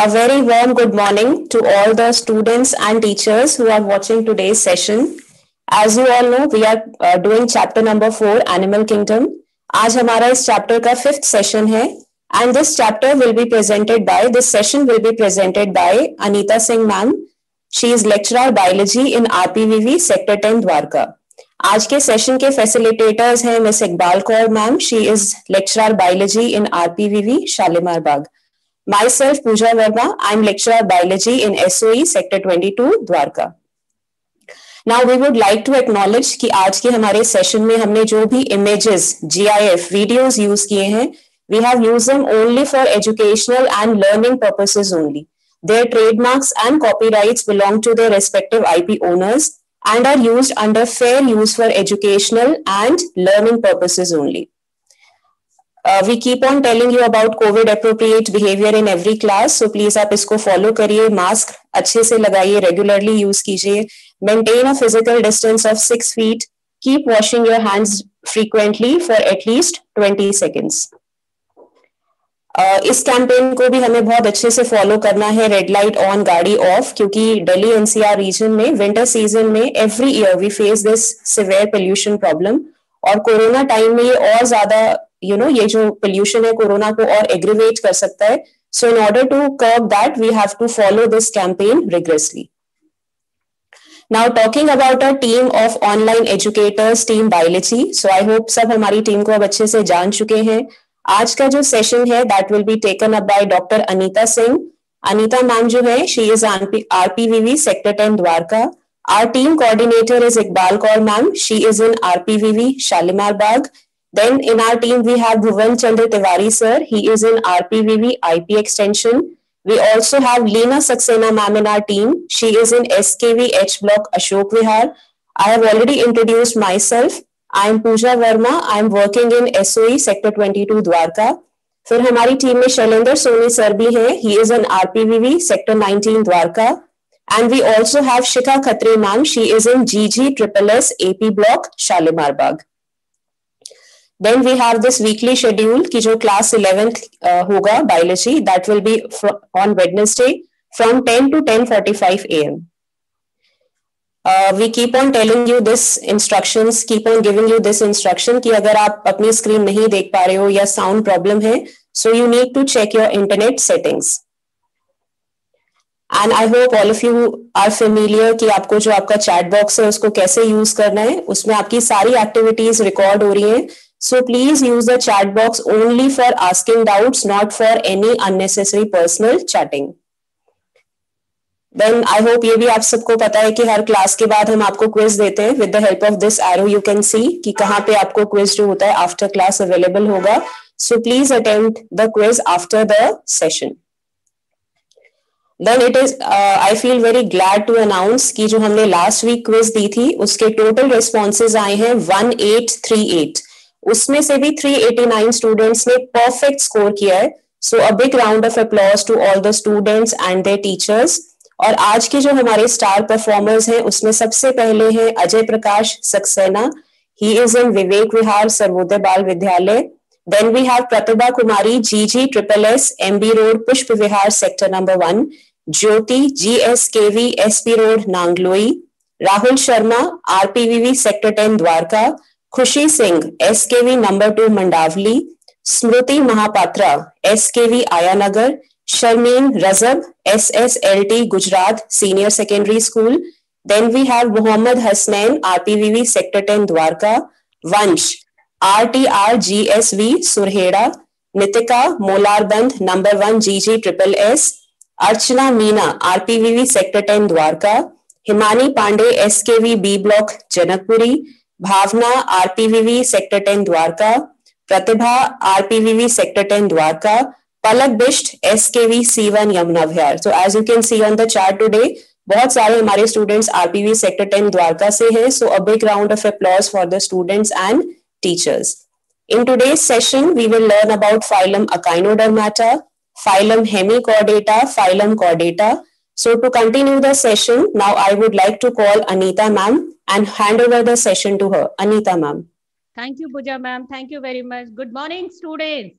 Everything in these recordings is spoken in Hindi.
A very warm good morning to all the students and teachers who are watching today's session. As you all know, we are uh, doing chapter number four, Animal Kingdom. Aaj hamara is chapter ka fifth session hai. And this chapter will be presented by, this session will be presented by Anita Singh ma'am. She is lecturer of biology in RPVV Sector 10 Dwarka. Aaj ke session ke facilitators hai Ms. Iqbal ma'am. She is lecturer of biology in RPVV Shalimar Bagh. Myself, Pooja Verma. I'm lecturer of biology in SOE, Sector 22, Dwarka. Now we would like to acknowledge कि आज के हमारे सेशन में हमने जो भी images G I F videos use किए हैं we have use them only for educational and learning purposes only their trademarks and copyright belong to their respective IP owners and are use under fair use for educational and learning purposes only Uh, we keep on telling you about Covid appropriate behavior in every class, so please आप इसको फॉलो करिए मास्क अच्छे से लगाइए रेगुलरली यूज कीजिए maintain a physical distance of six feet keep washing your hands frequently for at least twenty seconds इस कैंपेन को भी हमें बहुत अच्छे से फॉलो करना है रेड लाइट ऑन गाड़ी ऑफ क्योंकि दिल्ली एनसीआर रीजन में विंटर सीजन में every year we face this severe pollution problem और कोरोना टाइम में ये और ज्यादा यू नो ये जो पोल्यूशन है कोरोना को और एग्रीवेट कर सकता है so in order to curb that we have to follow this campaign rigorously now talking about a team of online educators team biology so I hope सब हमारी टीम को अब अच्छे से जान चुके हैं आज का जो सेशन है that will be taken up by doctor Anita Singh Anita ma'am जो है she is RPVV sector ten Dwarka Our team coordinator is Iqbal Kaur ma'am she is in RPVV Shalimar Bagh Then in our team, we have Bhuvan Chandra Tiwari sir. He is in RPVV IP extension. We also have Lina Saxena ma'am in our team. She is in SKV H block Ashok Vihar. I have already introduced myself. I am Pooja Verma. I am working in SOE Sector 22 Dwarka. फिर हमारी टीम में शैलेंद्र सोनी सर भी हैं he is an RPVV sector 19 Dwarka and we also have Shikha Khatri ma'am she is in GG triple S AP block Shalimar Bagh then we have this weekly schedule की जो क्लास इलेवेंथ uh, होगा biology that will be on Wednesday from ten to ten forty five A M we keep on telling you this instruction keep on giving you this instruction की अगर आप अपनी स्क्रीन नहीं देख पा रहे हो या साउंड प्रॉब्लम है so you need to check your internet settings and I hope all of you are familiar की आपको जो आपका चैट बॉक्स है उसको कैसे यूज करना है उसमें आपकी सारी एक्टिविटीज रिकॉर्ड हो रही है So please use the chat box only for asking doubts, not for any unnecessary personal chatting. Then I hope ये भी आप सबको पता है कि हर क्लास के बाद हम आपको क्विज देते हैं with the help of this arrow you can see कि कहाँ पे आपको क्विज जो होता है आफ्टर क्लास अवेलेबल होगा so please attempt the quiz after the session then it is I feel very glad to announce कि जो हमने लास्ट वीक क्विज दी थी उसके टोटल रिस्पॉन्सेज आए हैं वन एट थ्री एट उसमें से भी 389 स्टूडेंट्स ने परफेक्ट स्कोर किया है so a big round of applause to all the students and their teachers और आज के जो हमारे स्टार परफॉर्मर्स हैं उसमें सबसे पहले हैं Ajay Prakash Saxena he is in Vivek Vihar Sarvodaya Bal Vidyalaya then we have Pratibha Kumari G G triple S M B road Pushp Vihar sector number one Jyoti G S K V S P road Nangloi Rahul Sharma RPVV sector ten Dwarka Khushi Singh S K V number two Mandawali Smriti Mahapatra S K V Ayanagar Sharmeen Rajab S S L T Gujarat senior secondary school then we have Mohammad Hasnain RPVV sector ten Dwarka Vansh R T R G S V Surhera Nitika Molarband number one G G triple S Archana Meena RPVV sector ten Dwarka Himani Pandey S K V B block Janakpuri Bhawna RPVV sector ten Dwarka Pratibha RPVV sector ten Dwarka Palak Bisht S K V C one Yamuna Vihar so as you can see on the chart today बहुत सारे हमारे students RPV sector ten Dwarka से हैं so a big round of applause for the students and teachers in In session we will learn about phylum phylum phylum hemichordata phylum chordata So to continue the session, now I would like to call Anita ma'am and hand over the session to her. Anita ma'am. Thank you, puja ma'am. Thank you very much. Good morning, students.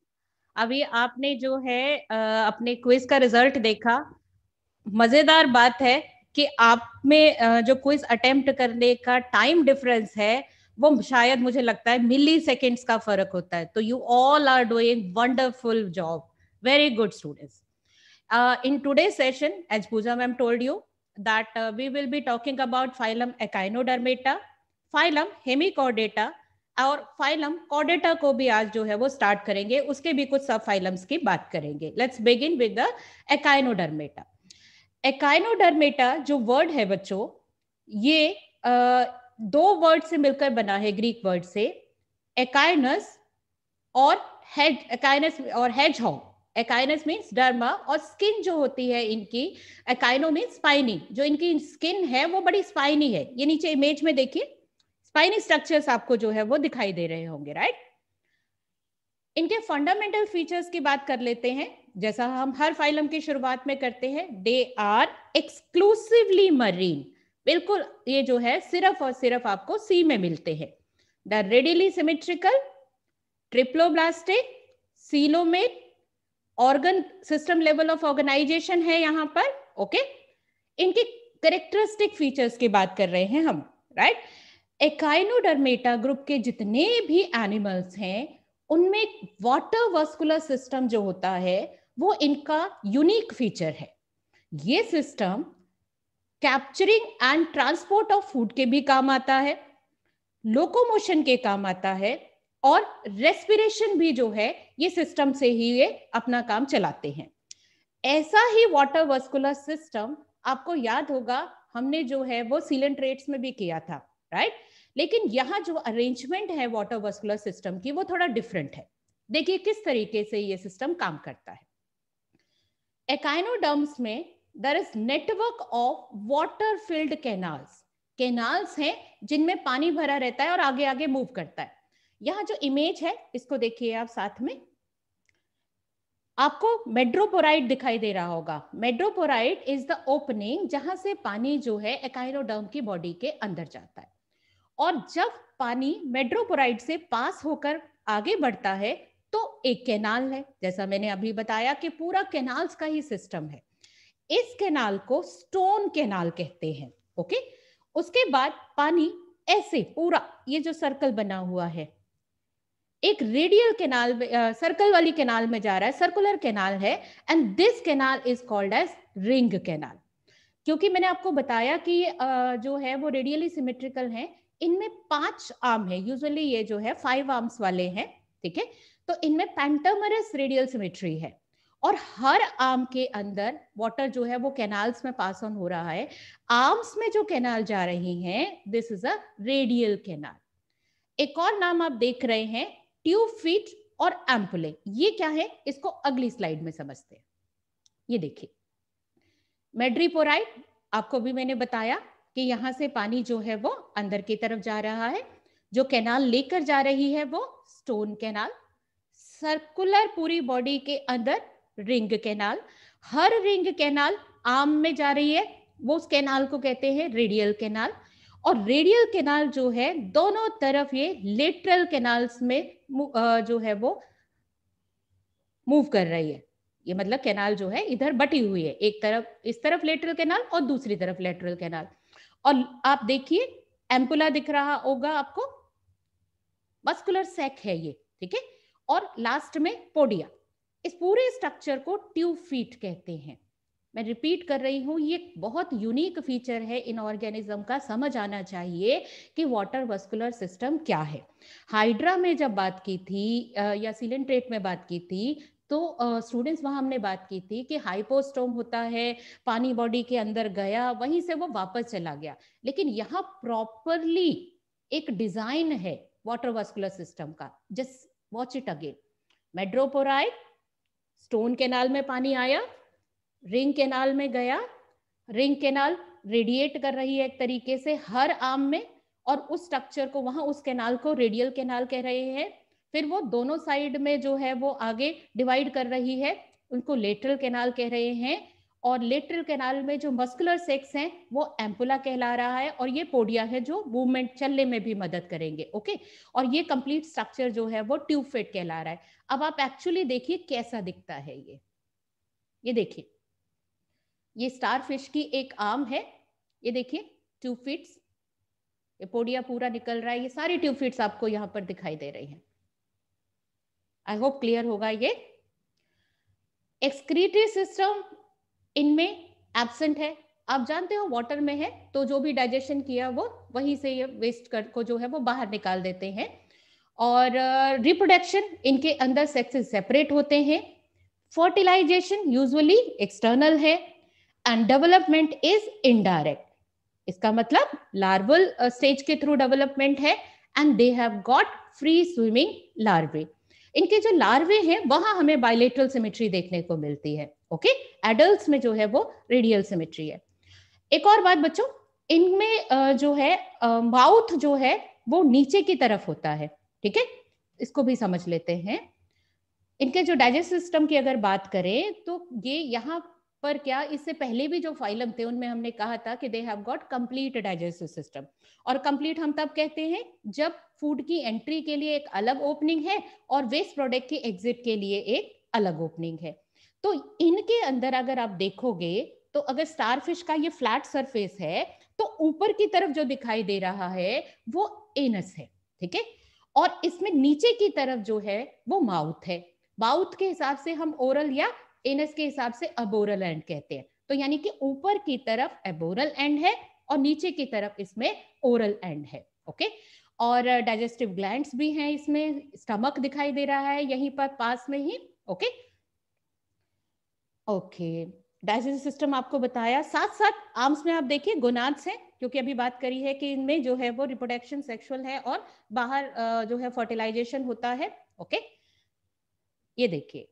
अभी आपने जो है अपने क्विज का रिजल्ट देखा मजेदार बात है कि आप में जो क्विज अटेम्प्ट करने का टाइम डिफरेंस है वो शायद मुझे लगता है मिली सेकेंड्स का फर्क होता है तो you all are doing wonderful job very good students Uh, in today's session, as Pooja ma'am told you, that uh, we will be talking about phylum Echinodermata, phylum Hemichordata और फाइलम कॉडेटा को भी आज जो है वो स्टार्ट करेंगे उसके भी कुछ सब फाइलम्स की बात करेंगे let's begin with the echinodermata echinodermata जो वर्ड है बच्चों ये आ, uh, दो वर्ड से मिलकर बना है ग्रीक वर्ड से एकाइनस और हेड एकाइनस और hedgehog echinus means derma और स्किन जो होती है इनकी एकाइनो मीन्स स्पाइनी जो इनकी स्किन है वो बड़ी स्पाइनी है ये नीचे इमेज में देखिए स्पाइनी स्ट्रक्चर्स आपको जो है वो दिखाई दे रहे होंगे राइट इनके फंडामेंटल फीचर्स की बात कर लेते हैं जैसा हम हर फाइलम की शुरुआत में करते हैं दे आर एक्सक्लूसिवली मरीन बिल्कुल ये जो है सिर्फ और सिर्फ आपको सी में मिलते हैं the radially symmetrical triploblastic coelomate organ system level of organisation है यहाँ पर ओके okay? इनके करेक्टरिस्टिक फीचर्स की बात कर रहे हैं हम राइट right? एकाइनोडर्मेटा ग्रुप के जितने भी एनिमल्स हैं उनमें वाटर वास्कुलर सिस्टम जो होता है वो इनका यूनिक फीचर है ये system capturing and transport of food के भी काम आता है लोकोमोशन के काम आता है और रेस्पिरेशन भी जो है ये सिस्टम से ही ये अपना काम चलाते हैं ऐसा ही वाटर वस्कुलर सिस्टम आपको याद होगा हमने जो है वो सीलेंट रेट्स में भी किया था राइट लेकिन यहाँ जो अरेंजमेंट है वाटर वस्कुलर सिस्टम की वो थोड़ा डिफरेंट है देखिए किस तरीके से ये सिस्टम काम करता है एकाइनोडर्म्स में there is network of water filled canals canals हैं जिनमें पानी भरा रहता है और आगे आगे मूव करता है यहाँ जो इमेज है इसको देखिए आप साथ में आपको मेड्रोपोराइट दिखाई दे रहा होगा मेड्रोपोराइट इज द ओपनिंग जहां से पानी जो है एकाइरोडर्म की बॉडी के अंदर जाता है और जब पानी मेड्रोपोराइट से पास होकर आगे बढ़ता है तो एक कैनाल है जैसा मैंने अभी बताया कि पूरा कैनाल का ही सिस्टम है इस कैनाल को स्टोन कैनाल कहते हैं ओके उसके बाद पानी ऐसे पूरा ये जो सर्कल बना हुआ है एक रेडियल केनाल सर्कल वाली केनाल में जा रहा है सर्कुलर केनाल है and this canal is called as ring canal क्योंकि मैंने आपको बताया कि uh, जो है वो रेडियली सिमेट्रिकल है इनमें पांच आर्म है यूजली ये जो है फाइव आर्म्स वाले हैं ठीक है तो इनमें पेंटामरस रेडियल सिमेट्री है और हर आर्म के अंदर वाटर जो है वो कैनाल्स में पास ऑन हो रहा है आर्म्स में जो कैनाल जा रही हैं this is a radial canal एक और नाम आप देख रहे हैं ट्यूब फिट और एम्पुले ये क्या है इसको अगली स्लाइड में समझते हैं ये देखिए मेड्रीपोराइट आपको भी मैंने बताया कि यहां से पानी जो है वो अंदर की तरफ जा रहा है जो कैनाल लेकर जा रही है वो स्टोन कैनाल सर्कुलर पूरी बॉडी के अंदर रिंग कैनाल हर रिंग कैनाल आर्म में जा रही है वो उस कैनाल को कहते हैं रेडियल कैनाल और रेडियल केनाल जो है दोनों तरफ ये लेटरल केनाल्स में जो है वो मूव कर रही है ये मतलब केनाल जो है इधर बटी हुई है एक तरफ इस तरफ लेटरल केनाल और दूसरी तरफ लेटरल केनाल और आप देखिए एम्पुला दिख रहा होगा आपको मस्कुलर सेक है ये ठीक है और लास्ट में पोडिया इस पूरे स्ट्रक्चर को ट्यूब फीट कहते हैं मैं रिपीट कर रही हूँ ये बहुत यूनिक फीचर है इन ऑर्गेनिज्म का समझ आना चाहिए कि वाटर वस्कुलर सिस्टम क्या है हाइड्रा में जब बात की थी या सिलेंट्रेट में बात की थी तो स्टूडेंट्स वहां हमने बात की थी कि हाइपोस्टोम होता है पानी बॉडी के अंदर गया वहीं से वो वापस चला गया लेकिन यहाँ प्रॉपरली एक डिजाइन है वाटर वास्कुलर सिस्टम का just watch it again madreporite stone canal में पानी आया रिंग केनाल में गया रिंग केनाल रेडिएट कर रही है एक तरीके से हर आर्म में और उस स्ट्रक्चर को वहां उस केनाल को रेडियल केनाल कह रहे हैं फिर वो दोनों साइड में जो है वो आगे डिवाइड कर रही है उनको लेटरल केनाल कह रहे हैं और लेटरल केनाल में जो मस्कुलर सेक्स हैं वो एम्पुला कहला रहा है और ये पोडिया है जो मूवमेंट चलने में भी मदद करेंगे ओके और ये कंप्लीट स्ट्रक्चर जो है वो ट्यूब फिट कहला रहा है अब आप एक्चुअली देखिए कैसा दिखता है ये ये देखिए ये स्टार फिश की एक आर्म है ये देखिए टू फिट्स ये पोडिया पूरा निकल रहा है ये सारी ट्यूब फिट्स आपको यहाँ पर दिखाई दे रही हैं आई होप क्लियर होगा ये एक्सक्रीटरी सिस्टम इनमें एबसेंट है आप जानते हो वाटर में है तो जो भी डाइजेशन किया वो वहीं से ये वेस्ट कर को जो है वो बाहर निकाल देते हैं और रिप्रोडक्शन uh, इनके अंदर सेक्सेस सेपरेट होते हैं फर्टिलाइजेशन यूजुअली एक्सटर्नल है एंड डेवलपमेंट इज इनडायरेक्ट इसका मतलब लार्वल स्टेज uh, के थ्रू डेवलपमेंट है and they have got free swimming larvae इनके जो लार्वे हैं वहां हमें बायोलेट्रल सिमेट्री देखने को मिलती है ओके okay? एडल्ट में जो है वो रेडियल सिमेट्री है एक और बात बच्चों इनमें uh, जो है माउथ uh, जो है वो नीचे की तरफ होता है ठीक है इसको भी समझ लेते हैं इनके जो डाइजेस्ट सिस्टम की अगर बात करें तो ये यहाँ पर क्या इससे पहले भी जो फाइलम थे उनमें हमने कहा था कि they have got complete digestive system और कंप्लीट हम तब कहते हैं जब फूड की एंट्री के लिए एक अलग ओपनिंग है और वेस्ट प्रोडक्ट की एग्जिट के लिए एक अलग ओपनिंग है तो इनके अंदर अगर आप देखोगे तो अगर स्टारफिश का ये फ्लैट सरफेस है तो ऊपर की तरफ जो दिखाई दे रहा है वो एनस है ठीक है और इसमें नीचे की तरफ जो है वो माउथ है माउथ के हिसाब से हम ओरल या एनस के हिसाब से अबोरल एंड कहते हैं तो यानी कि ऊपर की तरफ एबोरल एंड है और नीचे की तरफ इसमें ओरल एंड है ओके और डाइजेस्टिव uh, ग्लैंड्स भी हैं इसमें स्टमक दिखाई दे रहा है यहीं पर पास में ही ओके ओके डाइजेस्टिव सिस्टम आपको बताया साथ साथ आर्म्स में आप देखिए गोनाड्स हैं क्योंकि अभी बात करी है कि इनमें जो है वो रिप्रोडक्शन सेक्सुअल है और बाहर uh, जो है फर्टिलाइजेशन होता है ओके ये देखिए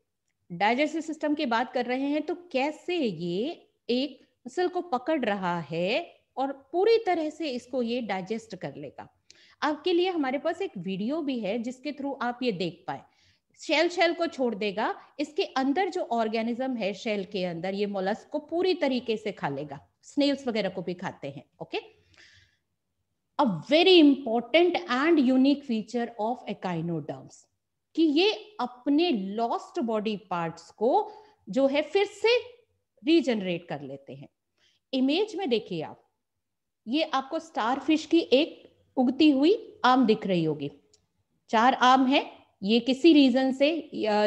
डाइजेस्टिव सिस्टम की बात कर रहे हैं तो कैसे ये एक मसल को पकड़ रहा है और पूरी तरह से इसको ये डाइजेस्ट कर लेगा आपके लिए हमारे पास एक वीडियो भी है जिसके थ्रू आप ये देख पाए शेल शेल को छोड़ देगा इसके अंदर जो ऑर्गेनिज्म है शेल के अंदर ये मोलस को पूरी तरीके से खा लेगा स्नेल्स वगैरह को भी खाते हैं okay a very important and unique feature of echinoderms कि ये अपने लॉस्ट बॉडी पार्ट्स को जो है फिर से रीजनरेट कर लेते हैं इमेज में देखिए आप ये आपको स्टार फिश की एक उगती हुई आम दिख रही होगी चार आम है ये किसी रीजन से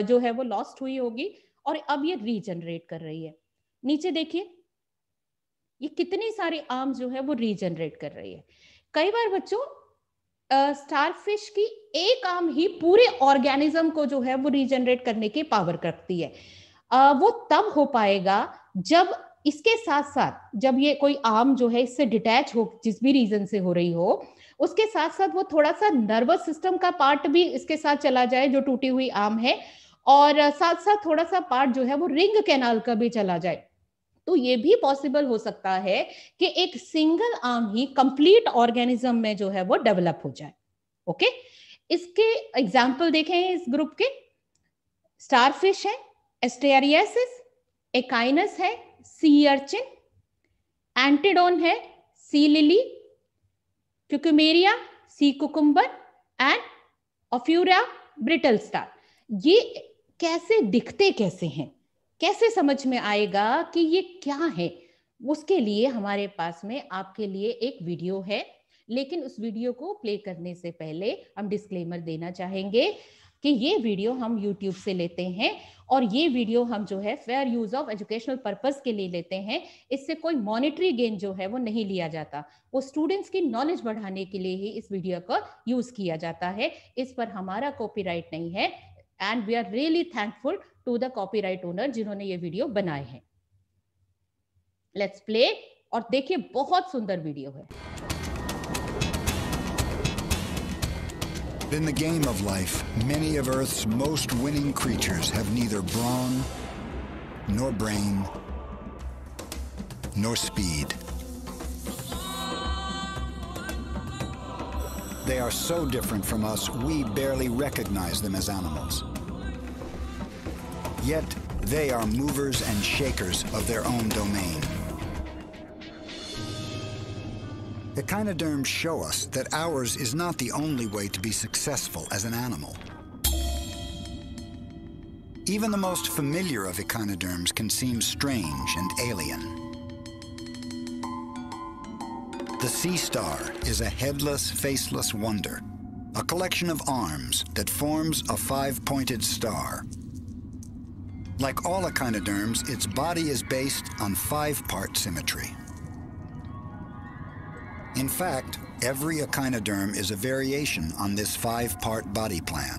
जो है वो लॉस्ट हुई होगी और अब ये रीजनरेट कर रही है नीचे देखिए ये कितनी सारी आम जो है वो रीजनरेट कर रही है कई बार बच्चों स्टारफिश की एक आम ही पूरे ऑर्गेनिज्म को जो है वो रीजनरेट करने की पावर रखती है uh, वो तब हो पाएगा जब इसके साथ साथ जब ये कोई आम जो है इससे डिटैच हो जिस भी रीजन से हो रही हो उसके साथ साथ वो थोड़ा सा नर्वस सिस्टम का पार्ट भी इसके साथ चला जाए जो टूटी हुई आम है और साथ साथ थोड़ा सा पार्ट जो है वो रिंग कैनाल का भी चला जाए तो ये भी पॉसिबल हो सकता है कि एक सिंगल आर्म ही कंप्लीट ऑर्गेनिज्म में जो है वो डेवलप हो जाए ओके okay? इसके एग्जाम्पल देखें इस ग्रुप के स्टारफिश है एस्टेरियासिस एकाइनस है सी अर्चिन एंटीडोन है sea lily cucumaria sea cucumber and ophiura brittle star ये कैसे दिखते कैसे हैं कैसे समझ में आएगा कि ये क्या है उसके लिए हमारे पास में आपके लिए एक वीडियो है लेकिन उस वीडियो को प्ले करने से पहले हम डिस्क्लेमर देना चाहेंगे कि ये वीडियो हम यूट्यूब से लेते हैं और ये वीडियो हम जो है fair use of educational purpose के लिए लेते हैं इससे कोई मॉनिटरी गेन जो है वो नहीं लिया जाता वो स्टूडेंट्स की नॉलेज बढ़ाने के लिए ही इस वीडियो का यूज किया जाता है इस पर हमारा कॉपीराइट नहीं है and we are really thankful to the copyright owner जिन्होंने ये वीडियो बनाए हैं लेट्स प्ले और देखिए बहुत सुंदर वीडियो है In the game of life, many of Earth's most winning creatures have neither brawn, nor brain, nor speed. They are so different from us, we barely recognize them as animals. Yet, they are movers and shakers of their own domain. Echinoderms show us that ours is not the only way to be successful as an animal. Even the most familiar of echinoderms can seem strange and alien. The sea star is a headless, faceless wonder, a collection of arms that forms a five-pointed star like all echinoderms, its body is based on five-part symmetry. In fact, every echinoderm is a variation on this five-part body plan.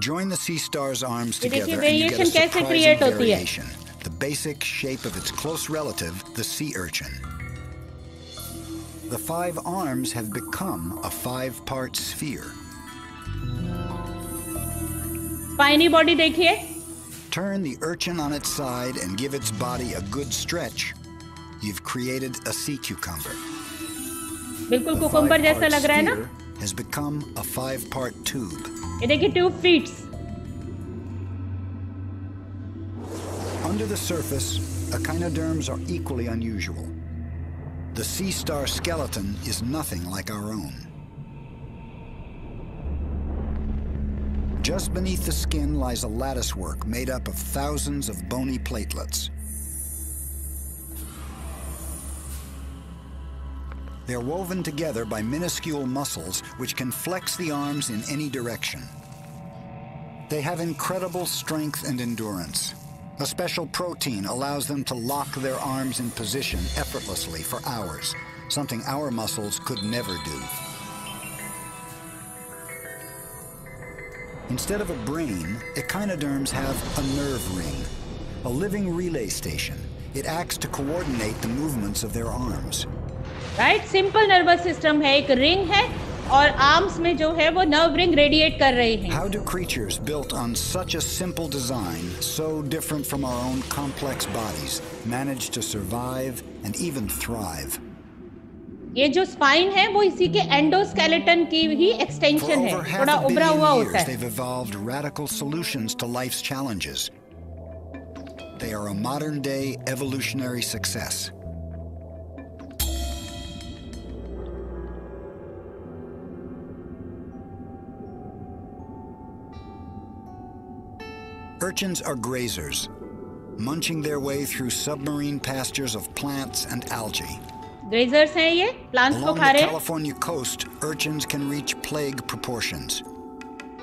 Join the sea star's arms together and you get a surprising variation, the basic shape of its close relative, the sea urchin. The five arms have become a five-part sphere. Turn the urchin on its side and give its body a good stretch. You've created a sea cucumber. बिल्कुल कुकुम्बर जैसा लग रहा है ना? Has become a five-part tube. Under the surface, echinoderms are equally unusual. The sea star skeleton is nothing like our own. Just beneath the skin lies a latticework made up of thousands of bony platelets. They're woven together by minuscule muscles which can flex the arms in any direction. They have incredible strength and endurance. A special protein allows them to lock their arms in position effortlessly for hours, something our muscles could never do. Instead of a brain, echinoderms have a nerve ring, a living relay station. It acts to coordinate the movements of their arms. Right? Simple nervous system है एक ring है और arms में जो है वो nerve ring radiate कर रही है. How do creatures built on such a simple design, so different from our own complex bodies, manage to survive and even thrive? ये जो स्पाइन है वो इसी के एंडोस्केलेटन की ही एक्सटेंशन है थोड़ा उभरा हुआ होता है they've evolved radical solutions to life's challenges they are a modern day evolutionary success Urchins are grazers, munching their way through submarine pastures of plants and algae. Grazers हैं ये प्लांट्स को खा रहे हैं California coast, urchins can reach plague proportions.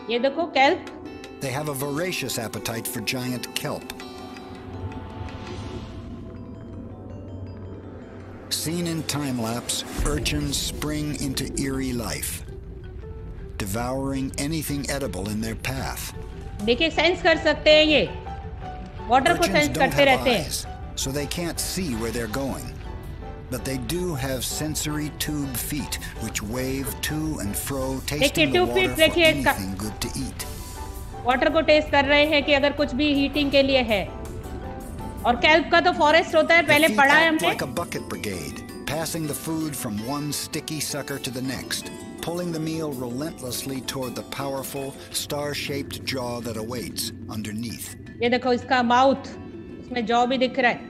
ये देखो kelp. They have a voracious appetite for giant kelp. Seen in time lapse, urchins spring into eerie life, devouring anything edible in their path. देखिए सेंस कर सकते हैं ये वाटर को सेंस करते रहते हैं. So they can't see where they're going. but they do have sensory tube feet which wave to and fro tasting the water for anything good to eat. Water को taste कर रहे हैं कि अगर कुछ भी heating के लिए है और kelp का तो forest होता है पहले पढ़ा है हमने like a bucket brigade passing the food from one sticky sucker to the next pulling the meal relentlessly toward the powerful star-shaped jaw that awaits underneath ये देखो इसका mouth, इसमें jaw भी दिख रहा है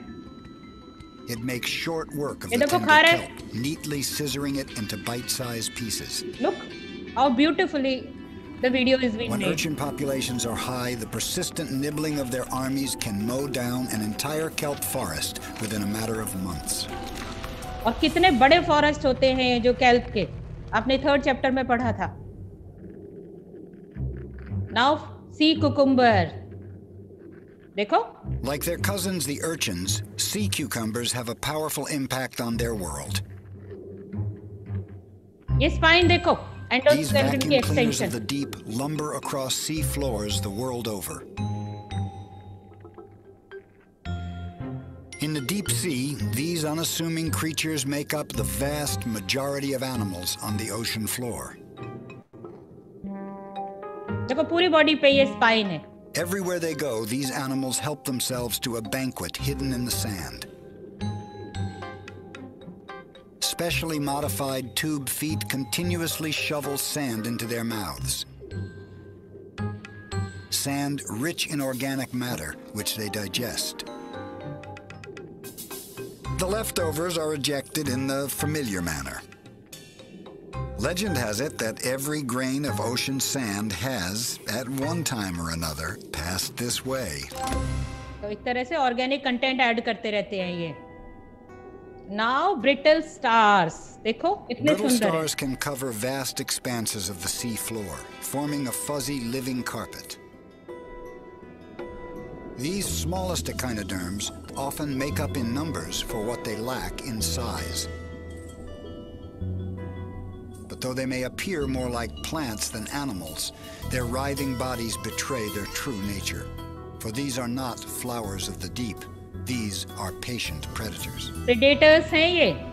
it makes short work of the tender kelp, neatly scissoring it into bite-sized pieces. Look how beautifully the video is being when made. When urchin populations are high, the persistent nibbling of their armies can mow down an entire kelp forest within a matter of months. और कितने बड़े फॉरेस्ट होते हैं जो कैल्प के आपने थर्ड चैप्टर में पढ़ा था now sea cucumber like their cousins the urchins, sea cucumbers have a powerful impact on their world. Yes, spine देखो and on These vacuum cleaners extension. of the deep lumber across sea floors the world over. In the deep sea, these unassuming creatures make up the vast majority of animals on the ocean floor. देखो पूरी बॉडी पे ये स्पाइन है Everywhere they go, these animals help themselves to a banquet hidden in the sand. Specially modified tube feet continuously shovel sand into their mouths. Sand rich in organic matter, which they digest. The leftovers are ejected in the familiar manner. Legend has it that every grain of ocean sand has, at one time or another, passed this way. Now brittle stars. देखो stars can cover vast expanses of the sea floor, forming a fuzzy living carpet. These smallest echinoderms often make up in numbers for what they lack in size. Though they may appear more like plants than animals, their writhing bodies betray their true nature. For these are not flowers of the deep. These are patient predators. Predators हैं ये.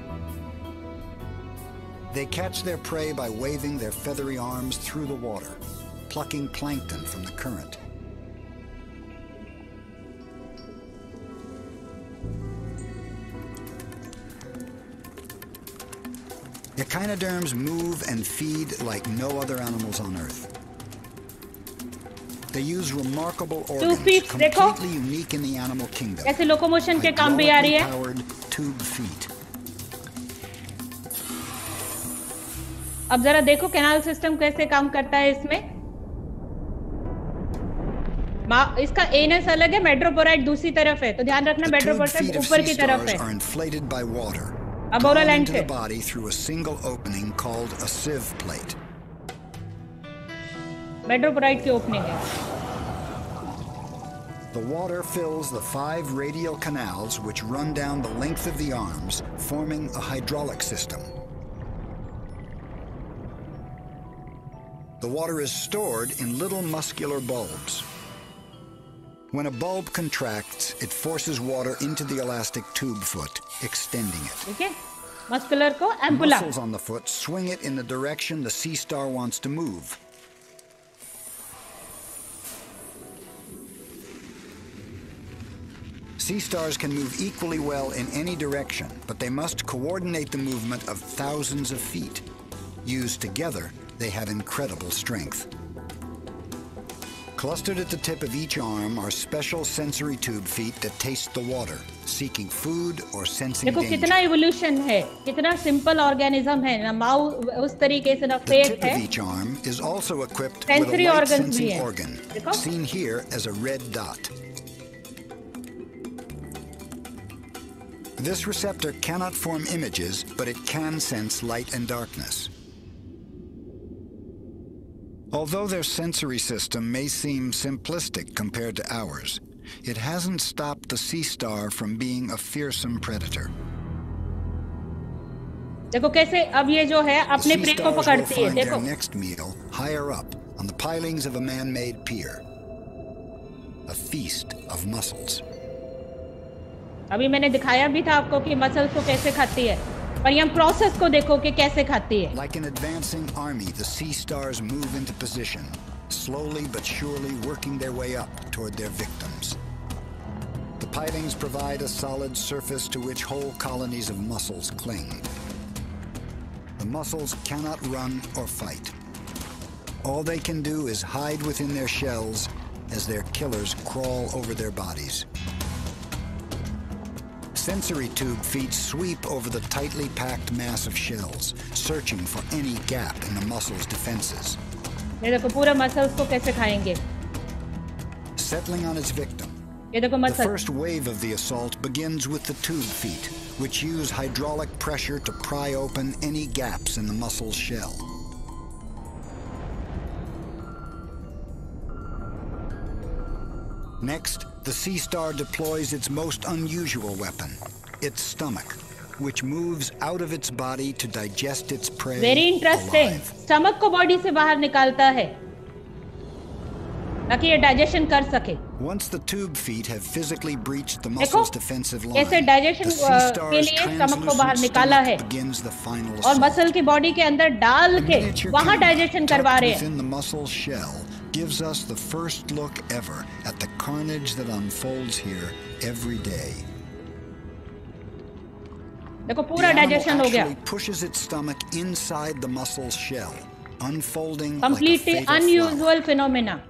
They catch their prey by waving their feathery arms through the water, plucking plankton from the current. Echinoderms move and feed like no other animals on Earth. They use remarkable organs, feet, completely unique in the animal kingdom. ऐसे locomotion के काम भी आ रही है. Powered tube feet. अब जरा देखो कैनाल सिस्टम कैसे काम करता है इसमें इसका एनस अलग है मेट्रोपोराइट दूसरी तरफ है तो ध्यान रखना मेट्रोपोराइट ऊपर की तरफ है About a lantern. Into the body through a single opening called a sieve plate. Madreporite की ओपनिंग है The water fills the five radial canals which run down the length of the arms, forming a hydraulic system. The water is stored in little muscular bulbs. When a bulb contracts, it forces water into the elastic tube foot, extending it. Okay. muscular को muscles on the foot swing it in the direction the sea star wants to move. Sea stars can move equally well in any direction, but they must coordinate the movement of thousands of feet. Used together, they have incredible strength. Clustered at the tip of each arm are special sensory tube feet that taste the water, seeking food or sensing देखो danger. कितना evolution है, कितना simple organism है ना माउ उस तरीके से ना है. The tip of each arm is also equipped with a light sensing organ, seen here as a red dot. This receptor cannot form images, but it can sense light and darkness. Although their sensory system may seem simplistic compared to ours, it hasn't stopped the sea star from being a fearsome predator. देखो कैसे अब ये जो next meal higher up on the pilings of a man-made pier a feast of mussels अभी मैंने दिखाया भी था आपको कि मसल्स को कैसे खाती है और यहाँ प्रोसेस को देखो कि कैसे खाती है Like an advancing army, the sea stars move into position, slowly but surely working their way up toward their victims. The pilings provide a solid surface to which whole colonies of mussels cling. The mussels cannot run or fight. All they can do is hide within their shells as their killers crawl over their bodies sensory tube feet sweep over the tightly packed mass of shells, searching for any gap in the muscle's defenses. settling on its victim. The first wave of the assault begins with the tube feet, which use hydraulic pressure to pry open any gaps in the muscle's shell. Next, the Sea Star deploys its most unusual weapon, its stomach, which moves out of its body to digest its prey. Very interesting. Alive. को body से बाहर निकालता है ताकि ये digestion कर सके Once the tube feet have physically breached the muscle's defensive line, ऐसे डाइजेशन uh, के लिए स्टमक को बाहर निकाला है और मसल की बॉडी के अंदर डाल gives us the first look ever at the carnage that unfolds here every The देखो पूरा डाइजेशन हो pushes its stomach inside the muscle's shell unfolding completely like unusual flower. phenomena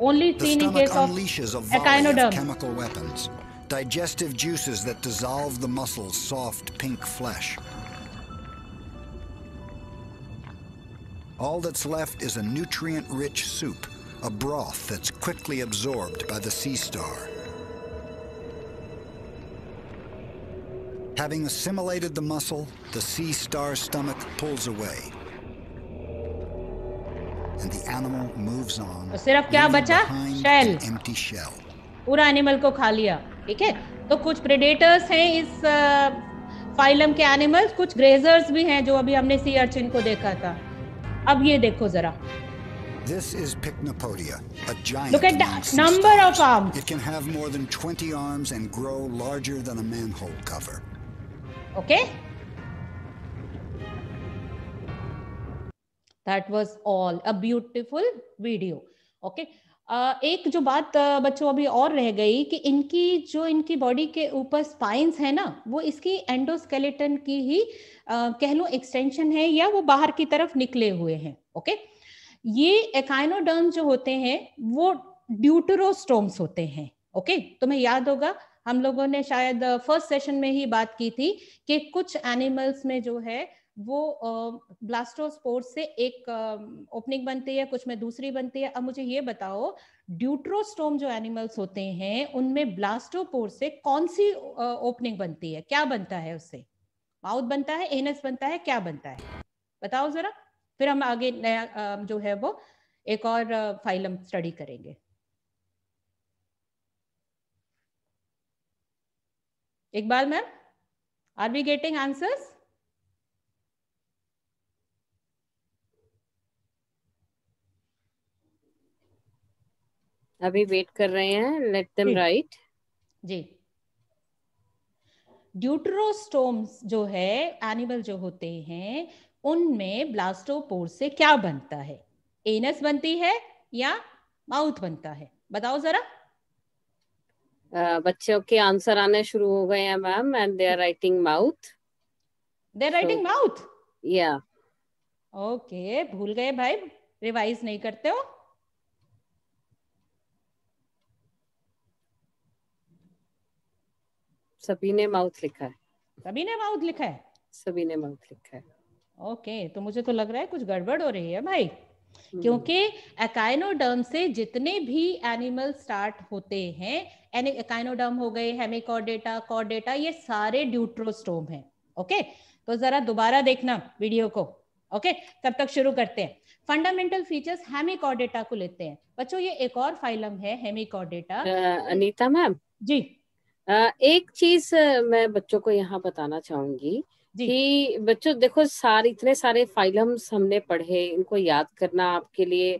only seen in case of echinoderm of chemical weapons digestive juices that dissolve the muscle's soft pink flesh All that's left is a nutrient-rich soup, a broth that's quickly absorbed by the sea star. Having assimilated the muscle, the sea star's stomach pulls away. And the animal moves on. सिर्फ क्या बचा? Empty shell. पूरा animal को खा लिया, ठीक है? तो कुछ प्रेडेटर्स हैं इस फाइलम uh, के एनिमल्स कुछ ग्रेजर्स भी हैं जो अभी हमने सी अर्चिन को देखा था अब ये देखो जरा This is Pycnopodia, a giant. Look at the number of arms. It can have more than 20 arms and grow larger than a manhole cover. Okay? That was all a beautiful video. Okay? एक जो बात बच्चों अभी और रह गई कि इनकी जो इनकी बॉडी के ऊपर स्पाइंस है ना वो इसकी एंडोस्केलेटन की ही कह लो एक्सटेंशन है या वो बाहर की तरफ निकले हुए हैं ओके ये एकाइनोडर्म जो होते हैं वो ड्यूटरोस्टोम्स होते हैं ओके तुम्हें याद होगा हम लोगों ने शायद फर्स्ट सेशन में ही बात की थी कि कुछ एनिमल्स में जो है वो ब्लास्टोस्पोर से एक ओपनिंग बनती है कुछ में दूसरी बनती है अब मुझे ये बताओ ड्यूट्रोस्टोम जो एनिमल्स होते हैं उनमें ब्लास्टोपोर से कौन सी ओपनिंग बनती है क्या बनता है उससे माउथ बनता है एनस बनता है क्या बनता है बताओ जरा फिर हम आगे नया जो है वो एक और फाइलम स्टडी करेंगे एक बार ma'am are we getting answers अभी वेट कर रहे हैं लेट देम राइट जी ड्यूट्रोस्टोम्स जो है एनिमल जो होते हैं उनमें ब्लास्टोपोर से क्या बनता है एनस बनती है या माउथ बनता है बताओ जरा बच्चों के आंसर आने शुरू हो गए हैं ma'am and they are writing mouth they are writing mouth या ओके भूल गए भाई रिवाइज नहीं करते हो सभी ने माउथ लिखा है सभी ने माउथ लिखा है सभी ने माउथ लिखा है ओके okay, तो मुझे तो लग रहा है कुछ गड़बड़ हो रही है भाई हम्म। क्योंकि एकाइनोडर्म से जितने भी एनिमल स्टार्ट होते हैं एकाइनोडर्म हो गए हेमिकॉर्डेटा कॉर्डेटा ये सारे ड्यूट्रोस्टोम हैं ओके तो जरा दोबारा देखना वीडियो को ओके तब तक शुरू करते हैं फंडामेंटल फीचर्स हेमिकॉर्डेटा को लेते हैं बच्चों ये एक और फाइलम है हेमिकॉर्डेटा अनीता मैम जी एक चीज मैं बच्चों को यहाँ बताना चाहूंगी कि बच्चों देखो सारे इतने सारे फाइलम्स हमने पढ़े इनको याद करना आपके लिए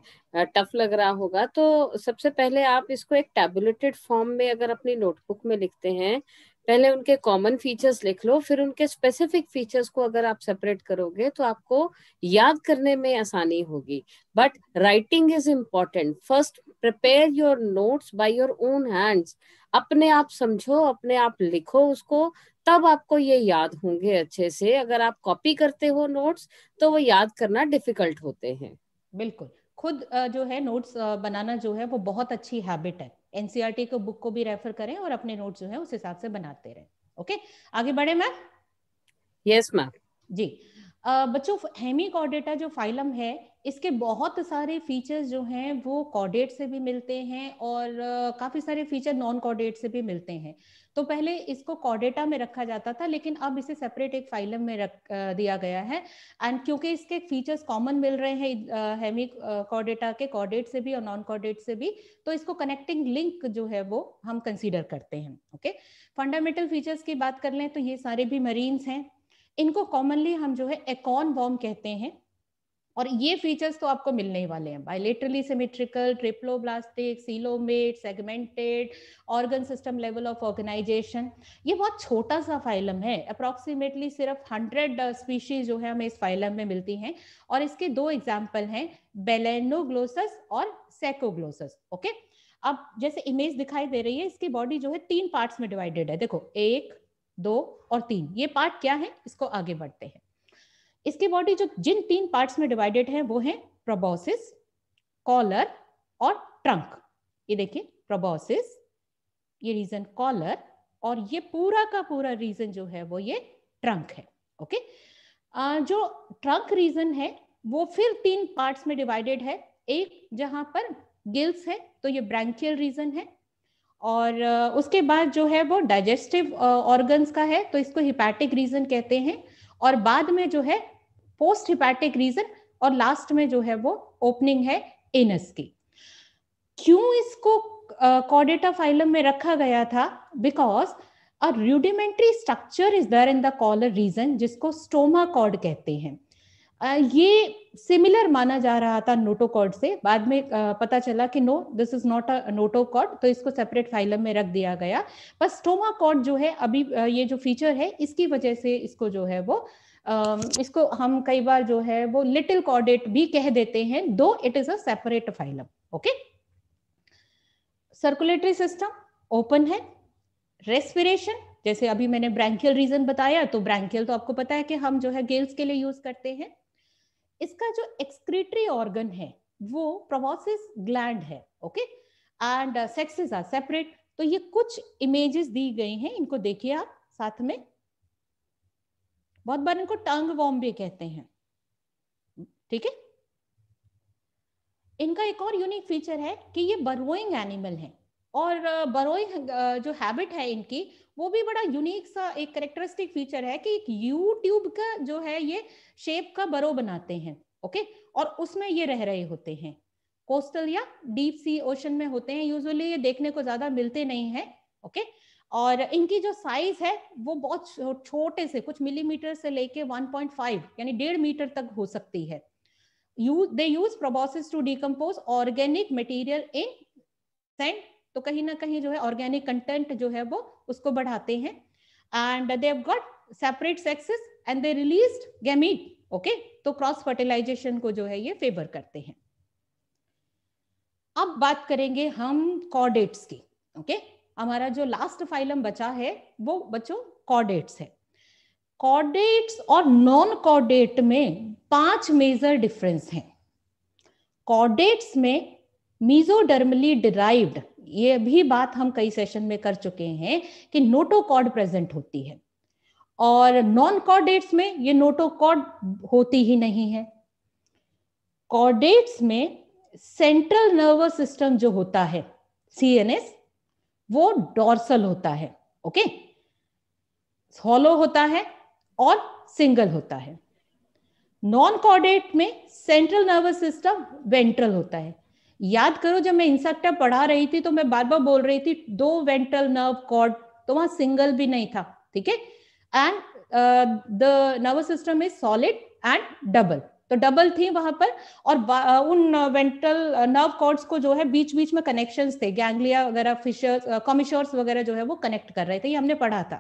टफ लग रहा होगा तो सबसे पहले आप इसको एक टेबुलेटेड फॉर्म में अगर अपनी नोटबुक में लिखते हैं पहले उनके कॉमन फीचर्स लिख लो फिर उनके स्पेसिफिक फीचर्स को अगर आप सेपरेट करोगे तो आपको याद करने में आसानी होगी but writing is important first prepare your notes by your own hands अपने आप समझो अपने आप लिखो उसको तब आपको ये याद होंगे अच्छे से अगर आप कॉपी करते हो नोट्स तो वो याद करना डिफिकल्ट होते हैं बिल्कुल खुद जो है नोट्स बनाना जो है वो बहुत अच्छी हैबिट है एनसीआरटी e को बुक को भी रेफर करें और अपने नोट्स जो है उस हिसाब से बनाते रहे ओके आगे बढ़े मैम यस मैम जी बच्चों हेमिक ऑर्डेटा जो फाइलम है इसके बहुत सारे फीचर्स जो हैं वो कॉर्डेट से भी मिलते हैं और काफी सारे फीचर नॉन कॉर्डेट से भी मिलते हैं तो पहले इसको कॉर्डेटा में रखा जाता था लेकिन अब इसे सेपरेट एक फाइलम में रख दिया गया है एंड क्योंकि इसके फीचर्स कॉमन मिल रहे हैं हेमी कॉर्डेटा के कॉर्डेट से भी और नॉन कॉर्डेट से भी तो इसको कनेक्टिंग लिंक जो है वो हम कंसिडर करते हैं ओके फंडामेंटल फीचर्स की बात कर लें तो ये सारे भी मरीन्स हैं इनको कॉमनली हम जो है एकॉन बॉम्ब कहते हैं और ये फीचर्स तो आपको मिलने ही वाले हैं bilaterally symmetrical triploblastic coelomate segmented organ system level of organisation ये बहुत छोटा सा फाइलम है अप्रोक्सीमेटली सिर्फ हंड्रेड स्पीशीज uh, जो है हमें इस फाइलम में मिलती हैं और इसके दो एग्जाम्पल हैं बेलेनोग्लोसस और सेकोग्लोसस ओके अब जैसे इमेज दिखाई दे रही है इसकी बॉडी जो है तीन पार्ट्स में डिवाइडेड है देखो एक दो और तीन ये पार्ट क्या है इसको आगे बढ़ते हैं इसके बॉडी जो जिन तीन पार्ट्स में डिवाइडेड है वो है प्रोबोसिस कॉलर और ट्रंक ये देखिए प्रोबोसिस ये रीजन कॉलर और ये पूरा का पूरा रीजन जो है वो ये ट्रंक है ओके आ, जो ट्रंक रीजन है वो फिर तीन पार्ट्स में डिवाइडेड है एक जहां पर गिल्स है तो ये ब्रैंकियल रीजन है और उसके बाद जो है वो डाइजेस्टिव ऑर्गन्स का है तो इसको हिपैटिक रीजन कहते हैं और बाद में जो है पोस्ट हिपैटिक रीजन और लास्ट में जो है वो ओपनिंग है एनस की क्यों इसको कॉडेटा uh, फाइलम में रखा गया था because a rudimentary structure is there in the collar region जिसको स्टोमा कॉर्ड कहते हैं uh, ये सिमिलर माना जा रहा था नोटोकॉर्ड से बाद में uh, पता चला कि no this is not a notochord तो इसको सेपरेट फाइलम में रख दिया गया पर स्टोमा कॉर्ड जो है अभी ये जो फीचर है इसकी वजह से इसको जो है वो इसको हम कई बार जो है वो लिटिल कॉर्डेट भी कह देते हैं though it is a separate phylum okay circulatory system open है रेस्पिरेशन जैसे अभी मैंने ब्रैंकियल रीजन बताया तो ब्रैंकियल तो आपको पता है कि हम जो है गेल्स के लिए यूज करते हैं इसका जो एक्सक्रीटरी ऑर्गन है वो प्रोमोसिस ग्लैंड है okay and sexes are separate तो ये कुछ इमेजेस दी गई हैं इनको देखिए आप साथ में बहुत बार इनको टंग वॉम भी कहते हैं ठीक है इनका एक और यूनिक फीचर है कि ये बरोइंग एनिमल है और बरोइंग जो हैबिट है इनकी वो भी बड़ा यूनिक सा एक करेक्टरिस्टिक फीचर है कि एक यू ट्यूब का जो है ये शेप का बरो बनाते हैं ओके और उसमें ये रह रहे होते हैं कोस्टल या डीप सी ओशन में होते हैं यूजुअली ये देखने को ज्यादा मिलते नहीं है ओके okay? और इनकी जो साइज है वो बहुत छोटे से कुछ मिलीमीटर से लेके 1.5 यानी डेढ़ मीटर तक हो सकती है use they use proboscis to decompose organic material in sand तो कहीं ना कहीं जो है ऑर्गेनिक कंटेंट जो है वो उसको बढ़ाते हैं and they have got separate sexes and they released gamete okay तो क्रॉस फर्टिलाइजेशन को जो है ये फेवर करते हैं अब बात करेंगे हम कॉडेट्स की ओके okay? हमारा जो लास्ट फाइलम बचा है वो बच्चों कॉर्डेट्स है कॉर्डेट्स और नॉन कॉर्डेट में पांच मेजर डिफरेंस हैं कॉर्डेट्स में मीजोडर्मली डिराइव्ड ये भी बात हम कई सेशन में कर चुके हैं कि नोटोकॉर्ड प्रेजेंट होती है और नॉन कॉर्डेट्स में ये नोटोकॉर्ड होती ही नहीं है कॉर्डेट्स में सेंट्रल नर्वस सिस्टम जो होता है सीएनएस वो डॉर्सल होता है ओके हॉलो होता है और सिंगल होता है नॉन कॉर्डेट में सेंट्रल नर्वस सिस्टम वेंट्रल होता है याद करो जब मैं इंसेक्टर पढ़ा रही थी तो मैं बार बार बोल रही थी दो वेंट्रल नर्व कॉर्ड तो वहां सिंगल भी नहीं था ठीक है and the nervous system is solid and double तो डबल थी वहां पर और उन वेंट्रल नर्व कॉर्ड्स को जो है बीच बीच में कनेक्शंस थे गैंग्लिया वगैरह फिशर्स कॉमिशोर्स वगैरह जो है वो कनेक्ट कर रहे थे ये हमने पढ़ा था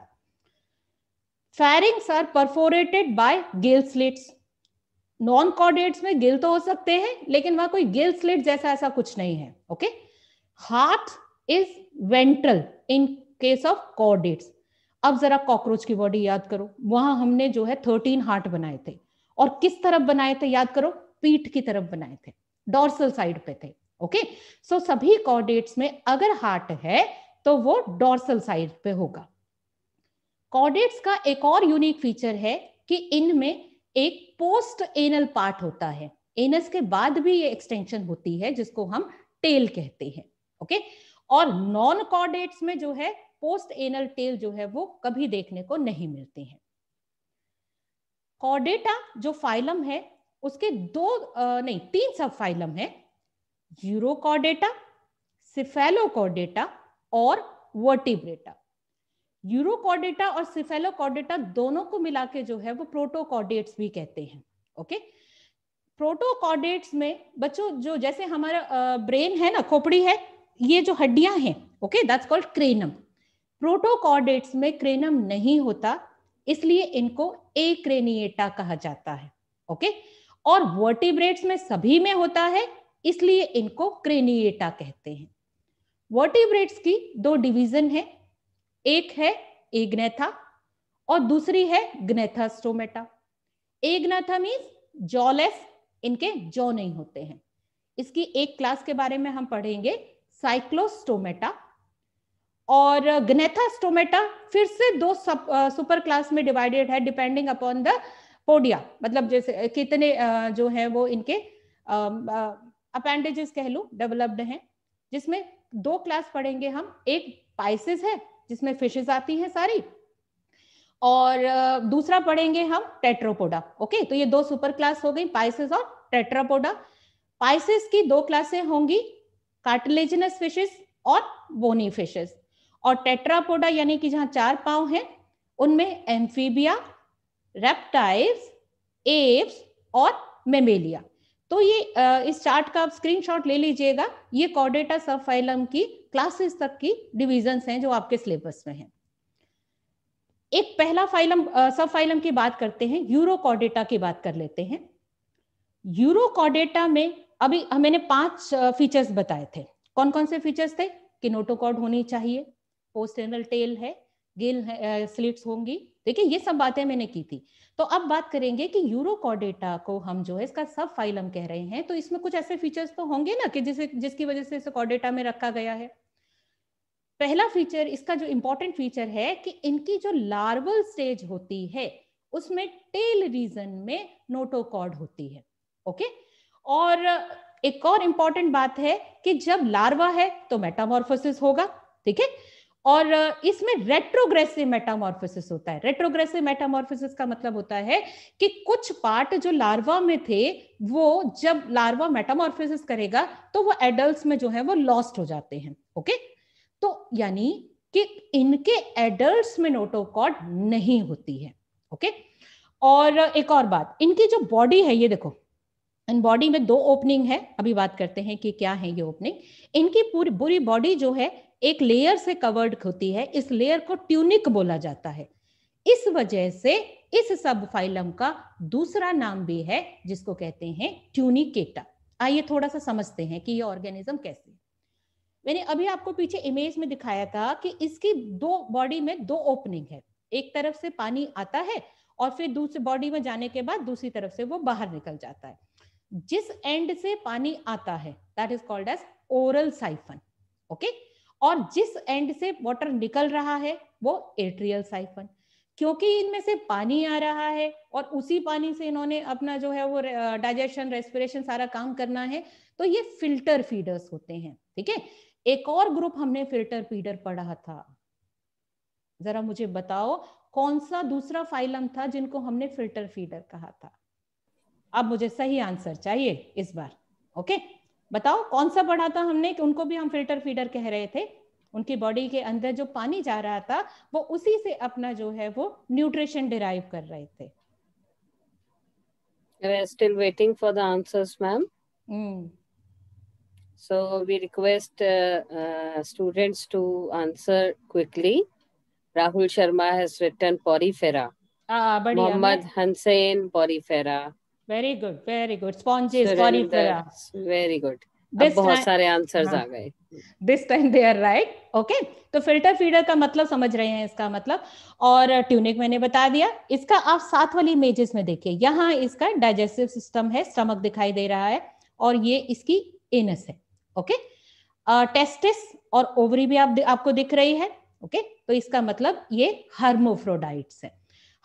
pharynx are perforated by gill slits non chordates में गिल तो हो सकते हैं लेकिन वहां कोई गिल स्लिट जैसा ऐसा कुछ नहीं है okay heart is ventral in case of chordates अब जरा कॉकरोच की बॉडी याद करो वहां हमने जो है थर्टीन हार्ट बनाए थे और किस तरफ बनाए थे याद करो पीठ की तरफ बनाए थे डॉर्सल साइड पे थे ओके सो so, सभी कॉर्डेट्स में अगर हार्ट है तो वो डॉर्सल साइड पे होगा कॉर्डेट्स का एक और यूनिक फीचर है कि इनमें एक पोस्ट एनल पार्ट होता है एनस के बाद भी ये एक्सटेंशन होती है जिसको हम टेल कहते हैं ओके और नॉन कॉर्डेट्स में जो है पोस्ट एनल टेल जो है वो कभी देखने को नहीं मिलते हैं कॉर्डेटा जो फाइलम है उसके दो आ, नहीं तीन सब फाइलम है यूरोकॉडेटा सिफेलोकॉडेटा और वर्टिब्रेटा यूरोकॉर्डेटा और सिफेलोकॉर्डेटा दोनों को मिला के जो है वो प्रोटोकॉर्डेट्स भी कहते हैं ओके प्रोटोकॉर्डेट्स में बच्चों जो जैसे हमारा ब्रेन है ना खोपड़ी है ये जो हड्डियां हैं okay that's called cranium protochordates में क्रेनम नहीं होता इसलिए इनको एक्रेनिएटा कहा जाता है ओके और वर्टिब्रेट्स में सभी में होता है इसलिए इनको क्रेनिएटा कहते हैं वर्टिब्रेट्स की दो डिवीजन है एक है एग्नेथा और दूसरी है ग्नेथास्टोमेटा एग्नेथा मीन्स जॉलेस इनके जॉ नहीं होते हैं इसकी एक क्लास के बारे में हम पढ़ेंगे साइक्लोस्टोमेटा और स्टोमेटा फिर से दो सुपर क्लास uh, में डिवाइडेड है डिपेंडिंग अपॉन द पोडिया मतलब जैसे uh, कितने uh, जो है वो इनके अपेंडेजेस um, कह लू डेवलप्ड हैं जिसमें दो क्लास पढ़ेंगे हम एक पाइसिस है जिसमें फिशेस आती हैं सारी और दूसरा पढ़ेंगे हम टेट्रोपोडा ओके तो ये दो सुपर क्लास हो गई पाइसिस और टेट्रापोडा पाइसिस की दो क्लासे होंगी कार्टिलेजिनस फिशेस और बोनी फिशेस और टेट्रापोडा यानी कि जहां चार पाव हैं उनमें एम्फीबिया रेप्टाइल्स एप्स और मेमेलिया तो ये इस चार्ट का आप स्क्रीनशॉट ले लीजिएगा ये कॉडेटा सब फाइलम की क्लासेस तक की डिविजन हैं जो आपके सिलेबस में हैं एक पहला फाइलम सब फाइलम की बात करते हैं यूरोकॉडेटा की बात कर लेते हैं यूरोकॉडेटा में अभी मैंने पांच फीचर्स बताए थे कौन कौन से फीचर्स थे कि नोटोकॉड होनी चाहिए पोस्ट एनल टेल है गिल है, स्लिट्स होंगी देखिए ये सब बातें मैंने की थी तो अब बात करेंगे कि यूरोकोडेटा को हम जो है इसका सब फाइलम कह रहे हैं तो इसमें कुछ ऐसे फीचर्स तो होंगे ना कि जिसे जिसकी वजह से इसे कॉडेटा में रखा गया है पहला फीचर इसका जो इम्पोर्टेंट फीचर है कि इनकी जो लार्वल स्टेज होती है उसमें टेल रीजन में नोटोकॉड होती है ओके और एक और इम्पॉर्टेंट बात है कि जब लार्वा है तो मेटामॉर्फोसिस होगा ठीक है और इसमें रेट्रोग्रेसिव मेटामॉर्फोसिस होता है रेट्रोग्रेसिव मेटामॉर्फोसिस का मतलब होता है कि कुछ पार्ट जो लार्वा में थे वो जब लार्वा मेटामॉर्फोसिस करेगा तो वो एडल्ट में जो है वो लॉस्ट हो जाते हैं ओके तो यानी कि इनके एडल्ट में नोटोकॉड नहीं होती है ओके और एक और बात इनकी जो बॉडी है ये देखो इन बॉडी में दो ओपनिंग है अभी बात करते हैं कि क्या है ये ओपनिंग इनकी पूरी बुरी बॉडी जो है एक लेयर से कवर्ड होती है इस लेयर को ट्यूनिक बोला जाता है इस वजह से इस सब फाइलम का दूसरा नाम भी है जिसको कहते हैं ट्यूनिकेटा आइए थोड़ा सा समझते हैं कि ये ऑर्गेनिज्म कैसे मैंने अभी आपको पीछे इमेज में दिखाया था कि इसकी दो बॉडी में दो ओपनिंग है एक तरफ से पानी आता है और फिर दूसरे बॉडी में जाने के बाद दूसरी तरफ से वो बाहर निकल जाता है जिस एंड से पानी आता है that is called as oral siphon okay और जिस एंड से वाटर निकल रहा है वो एट्रियल साइफन क्योंकि इनमें से पानी आ रहा है और उसी पानी से इन्होंने अपना जो है वो डाइजेशन रेस्पिरेशन सारा काम करना है तो ये फिल्टर फीडर्स होते हैं ठीक है एक और ग्रुप हमने फिल्टर फीडर पढ़ा था जरा मुझे बताओ कौन सा दूसरा फाइलम था जिनको हमने फिल्टर फीडर कहा था अब मुझे सही आंसर चाहिए इस बार ओके okay? बताओ कौन सा पढ़ा था हमने कि उनको भी हम फिल्टर फीडर कह रहे थे उनकी बॉडी के अंदर जो पानी जा रहा था वो उसी से अपना जो है वो न्यूट्रिशन डिराइव कर रहे थे We are still waiting for the answers, ma'am. Mm. So we request uh, uh, students to answer quickly. Rahul Sharma has written Porifera. Ah, Muhammad Hansain Porifera. Very good very good sponges cauliflower very good This बहुत सारे आंसर्स हाँ। आ गए this time they are right okay तो फिल्टर फीडर का मतलब समझ रहे हैं इसका मतलब और ट्यूनिक मैंने बता दिया इसका आप साथ वाली इमेजेस में देखिए यहाँ इसका डाइजेस्टिव सिस्टम है स्टमक दिखाई दे रहा है और ये इसकी एनस है ओके टेस्टिस और ओवरी भी आप आपको दिख रही है ओके okay? तो इसका मतलब ये हर्मोफ्रोडाइट्स है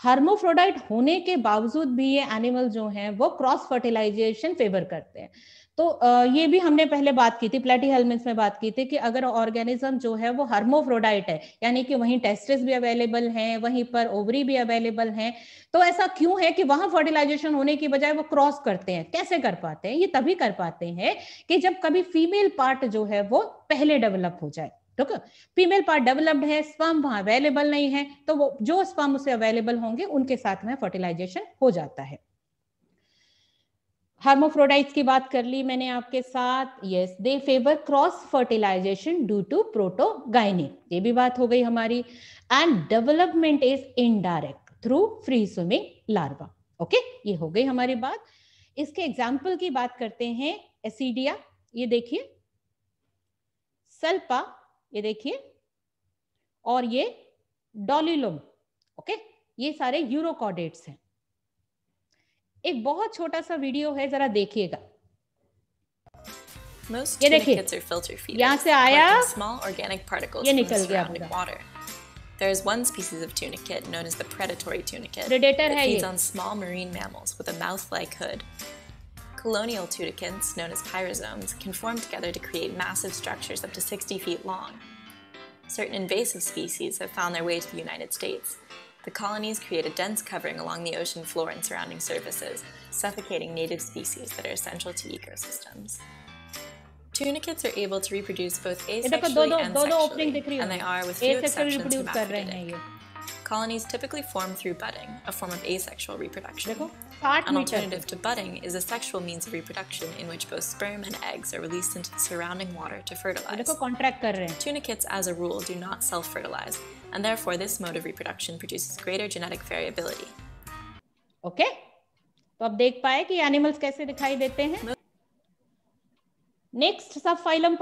हर्मोफ्रोडाइट होने के बावजूद भी ये एनिमल जो हैं वो क्रॉस फर्टिलाइजेशन फेवर करते हैं तो ये भी हमने पहले बात की थी प्लेटी हेलमेंट्स में बात की थी कि अगर ऑर्गेनिज्म जो है वो हर्मोफ्रोडाइट है यानी कि वहीं टेस्टिस भी अवेलेबल हैं वहीं पर ओवरी भी अवेलेबल हैं तो ऐसा क्यों है कि वहां फर्टिलाइजेशन होने की बजाय वो क्रॉस करते हैं कैसे कर पाते हैं ये तभी कर पाते हैं कि जब कभी फीमेल पार्ट जो है वो पहले डेवलप हो जाए ठीक है फीमेल पार्ट डेवलप्ड है स्पम वहां अवेलेबल नहीं है तो वो जो स्पम उसे अवेलेबल होंगे उनके साथ में फर्टिलाइजेशन हो जाता है हार्मोफ्रोडाइट्स की बात कर ली मैंने आपके साथ yes they favour cross fertilisation due to protogyny ये भी बात हो गई हमारी and development is indirect through free swimming larva okay ये हो गई हमारी बात इसके एग्जाम्पल की बात करते हैं एसिडिया ये देखिए सल्पा ये देखिए और ये डॉलिलोम ओके ये सारे यूरोकॉडेट्स हैं एक बहुत छोटा सा वीडियो है जरा देखिएगा ये देखिए यहाँ से आया ये निकल गया There is one species of tunicate known as the predatory tunicate. Predator that feeds on small marine mammals with a mouth-like hood. colonial tuticants, known as pyrosomes, can form together to create massive structures up to 60 feet long. Certain invasive species have found their way to the United States. The colonies create a dense covering along the ocean floor and surrounding surfaces, suffocating native species that are essential to ecosystems. Tunicates are able to reproduce both asexually and sexually, and they are, with few exceptions, hermaphroditic. Colonies typically form through budding, a form of asexual reproduction. An alternative to budding is a sexual means of reproduction in which both sperm and eggs are released into the surrounding water to fertilize. Tunicates, as a rule, do not self fertilize, and therefore this mode of reproduction produces greater genetic variability. Okay. So आप देख पाए कि एनिमल्स कैसे दिखाई देते हैं are सब फाइलम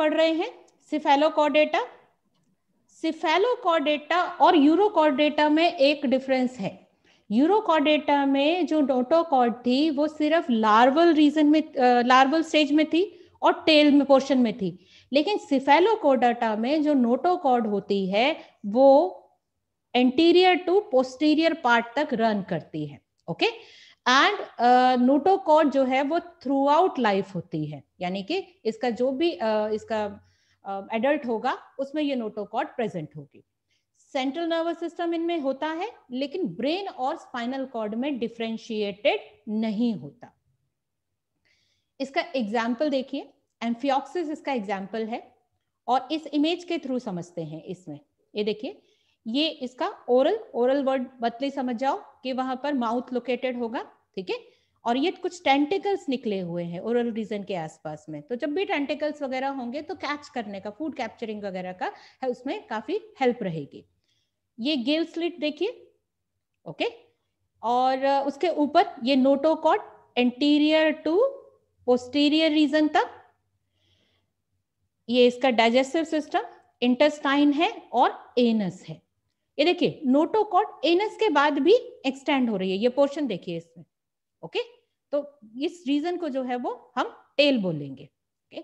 सिफेलोकॉर्डेटा और यूरोकॉर्डेटा में एक डिफरेंस है यूरोकॉर्डेटा में जो डोटोकॉर्ड थी वो सिर्फ लार्वल रीजन में लार्वल स्टेज में थी और टेल में पोर्शन में थी लेकिन सिफेलोकोडाटा में जो नोटोकॉर्ड होती है वो एंटीरियर टू पोस्टीरियर पार्ट तक रन करती है ओके एंड नोटोकॉर्ड जो है वो थ्रू आउट लाइफ होती है यानी कि इसका जो भी uh, इसका एडल्ट होगा उसमें ये नोटोकॉड प्रेजेंट होगी सेंट्रल नर्वस सिस्टम इनमें होता है लेकिन ब्रेन और स्पाइनल कॉर्ड में डिफ्रेंशिएटेड नहीं होता इसका एग्जाम्पल देखिए एम्फियोक्सिस इसका एग्जाम्पल है और इस इमेज के थ्रू समझते हैं इसमें ये देखिए ये इसका ओरल ओरल वर्ड बतली समझ जाओ कि वहां पर माउथ लोकेटेड होगा ठीक है और ये कुछ टेंटिकल्स निकले हुए हैं ओरल रीजन के आसपास में तो जब भी टेंटिकल्स वगैरह होंगे तो कैच करने का फूड कैप्चरिंग वगैरह का है उसमें काफी हेल्प रहेगी ये गेल स्लिट देखिए ओके और उसके ऊपर ये notochord anterior to posterior region तक ये इसका डाइजेस्टिव सिस्टम इंटेस्टाइन है और एनस है ये देखिए नोटोकॉट एनस के बाद भी एक्सटेंड हो रही है ये पोर्शन देखिए इसमें ओके तो इस रीजन को जो है वो हम टेल बोलेंगे ओके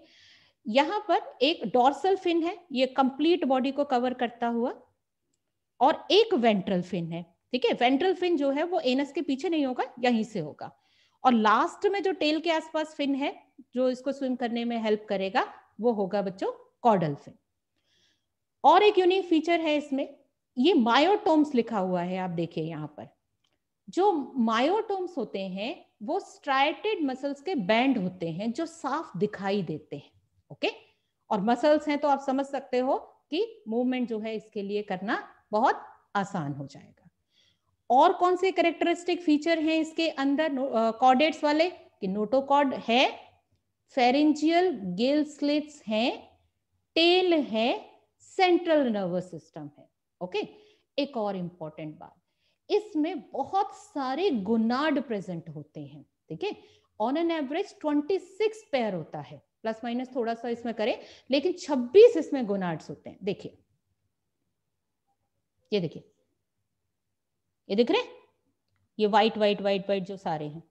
यहाँ पर एक डॉर्सल फिन है ये कंप्लीट बॉडी को कवर करता हुआ और एक वेंट्रल फिन है ठीक है वेंट्रल फिन जो है वो एनस के पीछे नहीं होगा यहीं से होगा और लास्ट में जो टेल के आसपास फिन है जो इसको स्विम करने में हेल्प करेगा वो होगा बच्चों कॉडल फिन और एक यूनिक फीचर है इसमें ये मायोटोम्स लिखा हुआ है आप देखिए यहाँ पर जो मायोटोम्स होते हैं वो स्ट्राइटेड मसल्स के बैंड होते हैं जो साफ दिखाई देते हैं ओके और मसल्स हैं तो आप समझ सकते हो कि मूवमेंट जो है इसके लिए करना बहुत आसान हो जाएगा और कौन से करेक्टरिस्टिक फीचर हैं इसके अंदर कॉर्डेट्स वाले कि नोटोकॉर्ड है फेरेंजियल गेल स्लिट्स हैं टेल है सेंट्रल नर्वस सिस्टम है ओके एक और इंपॉर्टेंट बात इसमें बहुत सारे गुनाड प्रेजेंट होते हैं ठीक है ऑन एन एवरेज 26 पेयर होता है प्लस माइनस थोड़ा सा इसमें करें लेकिन 26 इसमें गुनाड्स होते हैं देखिए ये देखिए ये दिख रहे ये व्हाइट व्हाइट व्हाइट व्हाइट जो सारे हैं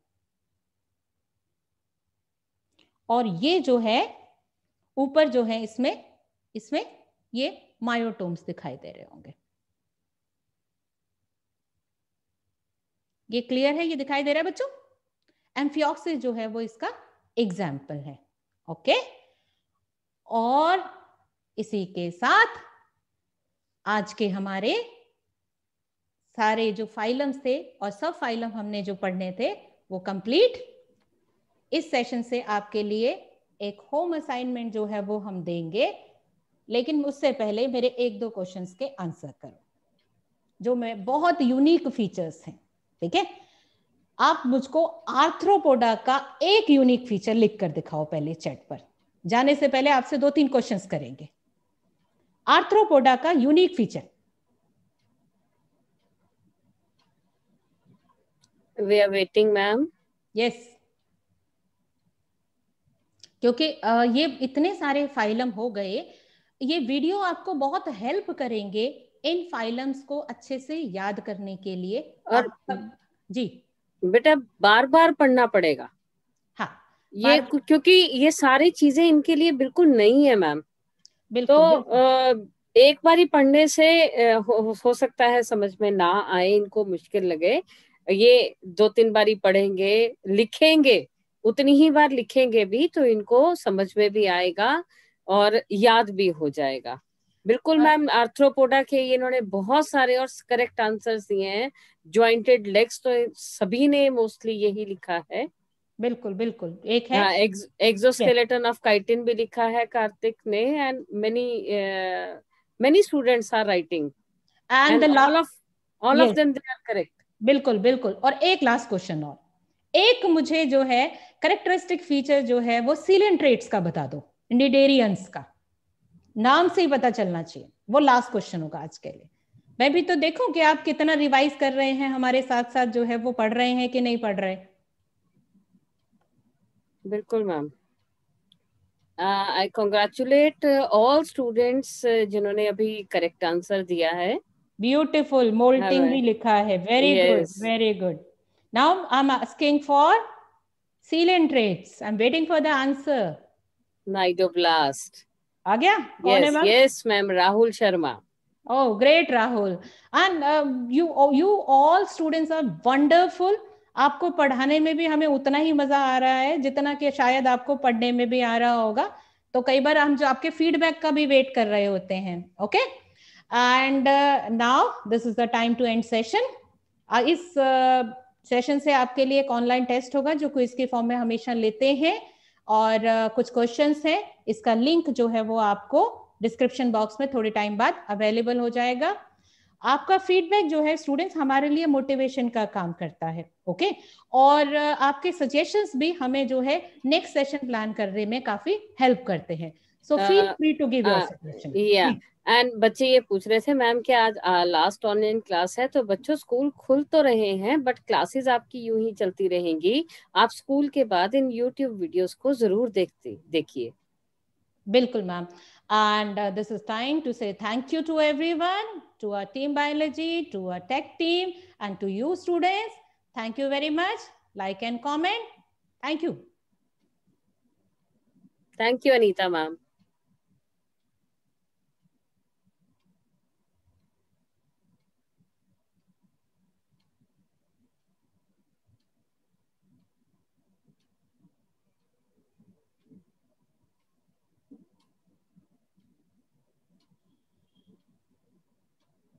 और ये जो है ऊपर जो है इसमें इसमें ये मायोटोम्स दिखाई दे रहे होंगे ये क्लियर है ये दिखाई दे रहा है बच्चों एम्फियोक्सिस जो है वो इसका एग्जाम्पल है ओके और इसी के साथ आज के हमारे सारे जो फाइलम्स थे और सब फाइलम हमने जो पढ़ने थे वो कंप्लीट इस सेशन से आपके लिए एक होम असाइनमेंट जो है वो हम देंगे लेकिन उससे पहले मेरे एक दो क्वेश्चंस के आंसर करो जो मैं बहुत यूनिक फीचर्स हैं ठीक है आप मुझको आर्थ्रोपोडा का एक यूनिक फीचर लिख कर दिखाओ पहले चैट पर जाने से पहले आपसे दो तीन क्वेश्चंस करेंगे आर्थ्रोपोडा का unique feature we are waiting ma'am yes क्योंकि ये इतने सारे फाइलम हो गए ये वीडियो आपको बहुत हेल्प करेंगे इन फाइलम्स को अच्छे से याद करने के लिए और जी बेटा बार बार पढ़ना पड़ेगा हाँ ये क्योंकि ये सारी चीजें इनके लिए बिल्कुल नहीं है मैम बिल्कुल तो बिल्कुल। एक बार ही पढ़ने से हो, हो सकता है समझ में ना आए इनको मुश्किल लगे ये दो तीन बारी पढ़ेंगे लिखेंगे उतनी ही बार लिखेंगे भी तो इनको समझ में भी आएगा और याद भी हो जाएगा बिल्कुल हाँ। मैम आर्थ्रोपोडा के ये इन्होंने बहुत सारे और करेक्ट आंसर दिए हैं ज्वाइंटेड लेग्स तो सभी ने मोस्टली यही लिखा है बिल्कुल बिल्कुल एक है हाँ, एक्सोस्केलेटन ऑफ काइटिन भी लिखा है कार्तिक ने and many many students are writing and all of all of them they are correct बिल्कुल बिल्कुल और एक लास्ट क्वेश्चन और एक मुझे जो है करेक्टरिस्टिक फीचर जो है वो सीलियन ट्रेट्स का बता दो इंडिडेरियंस का नाम से ही पता चलना चाहिए वो लास्ट क्वेश्चन होगा आज के लिए मैं भी तो देखूं कि आप कितना रिवाइज कर रहे हैं हमारे साथ साथ जो है वो पढ़ रहे हैं कि नहीं पढ़ रहे बिल्कुल ma'am I congratulate all students जिन्होंने अभी करेक्ट आंसर दिया है ब्यूटिफुल मोल्टिंग भी लिखा है very good very good now I am asking for coelenterates I am waiting for the answer cnidoblast आ गया कौन yes, ma'am yes ma'am Rahul Sharma great great Rahul and you you all students are wonderful आपको पढ़ाने में भी हमें उतना ही मजा आ रहा है जितना कि शायद आपको पढ़ने में भी आ रहा होगा तो कई बार हम जो आपके फीडबैक का भी वेट कर रहे होते हैं okay and now this is the time to end session इस सेशन uh, से आपके लिए एक ऑनलाइन टेस्ट होगा जो क्विज के फॉर्म में हमेशा लेते हैं और कुछ क्वेश्चंस हैं इसका लिंक जो है वो आपको डिस्क्रिप्शन बॉक्स में थोड़े टाइम बाद अवेलेबल हो जाएगा आपका फीडबैक जो है स्टूडेंट्स हमारे लिए मोटिवेशन का काम करता है ओके और आपके सजेशंस भी हमें जो है नेक्स्ट सेशन प्लान करने में काफी हेल्प करते हैं so feel free to give your suggestion and बच्चे ये पूछ रहे थे मैम कि आज लास्ट ऑनलाइन क्लास है तो बच्चों स्कूल खुल तो रहे हैं बट क्लासेस आपकी यूं ही चलती रहेंगी आप स्कूल के बाद इन यूट्यूब वीडियोस को जरूर देखते देखिए बिल्कुल ma'am and this is time to say thank you to everyone to our team biology to our tech team and to you students thank you very much like and comment thank you thank you Anita ma'am